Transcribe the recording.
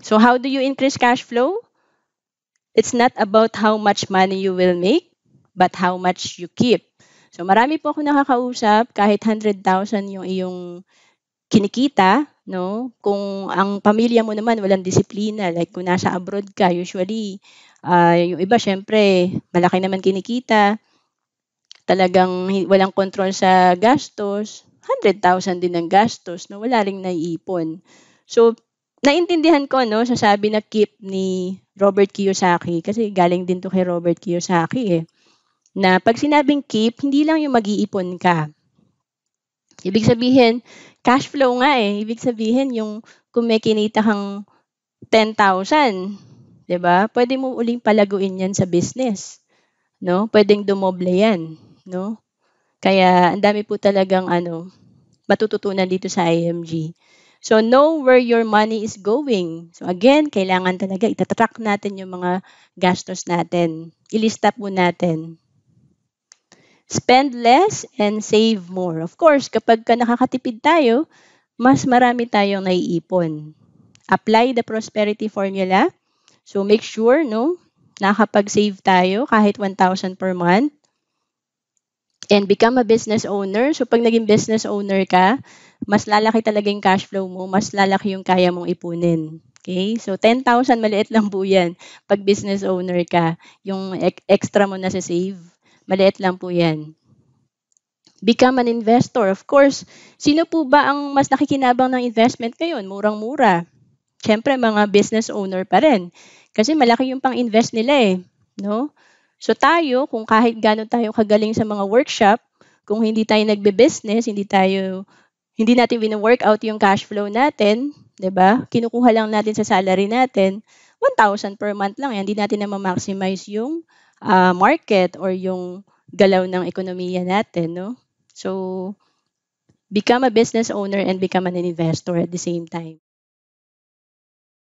So how do you increase cash flow? It's not about how much money you will make, but how much you keep. So marami po ako nakakausap kahit 100,000 yung iyong kinikita, no? Kung ang pamilya mo naman walang disiplina, like kung nasa abroad ka, usually uh, yung iba syempre malaki naman kinikita, talagang walang control sa gastos, 100,000 din ang gastos, no? wala ring naiipon. So, naintindihan ko ano, sasabi na keep ni Robert Kiyosaki kasi galing din to kay Robert Kiyosaki eh. Na pag sinabing keep, hindi lang yung mag-iipon ka. Ibig sabihin, cash flow nga eh. Ibig sabihin yung kung may kinita kang 10,000, 'di ba? Pwede mo uling palaguin 'yan sa business. No? Pwedeng dumoble 'yan, no? Kaya ang dami po talagang ano matututunan dito sa IMG. So, know where your money is going. So, again, kailangan talaga itatrack natin yung mga gastos natin. Ilista po natin. Spend less and save more. Of course, kapag ka nakakatipid tayo, mas marami tayong naiipon. Apply the prosperity formula. So, make sure, no, nakapag-save tayo kahit 1,000 per month. And become a business owner. So, pag naging business owner ka, mas lalaki talaga yung cash flow mo, mas lalaki yung kaya mong ipunin. Okay? So, 10,000, maliit lang po yan. Pag business owner ka, yung extra mo na sa save, maliit lang po yan. Become an investor. Of course, sino po ba ang mas nakikinabang ng investment ngayon? Murang-mura. Siyempre, mga business owner pa rin. Kasi malaki yung pang-invest nila eh. No? So tayo, kung kahit gano'n tayo kagaling sa mga workshop, kung hindi tayo nagbe-business, hindi tayo hindi natin wino-work out yung cash flow natin, 'di ba? Kinukuha lang natin sa salary natin, 1,000 per month lang. Hindi natin na ma-maximize yung uh, market or yung galaw ng ekonomiya natin, no? So, become a business owner and become an investor at the same time.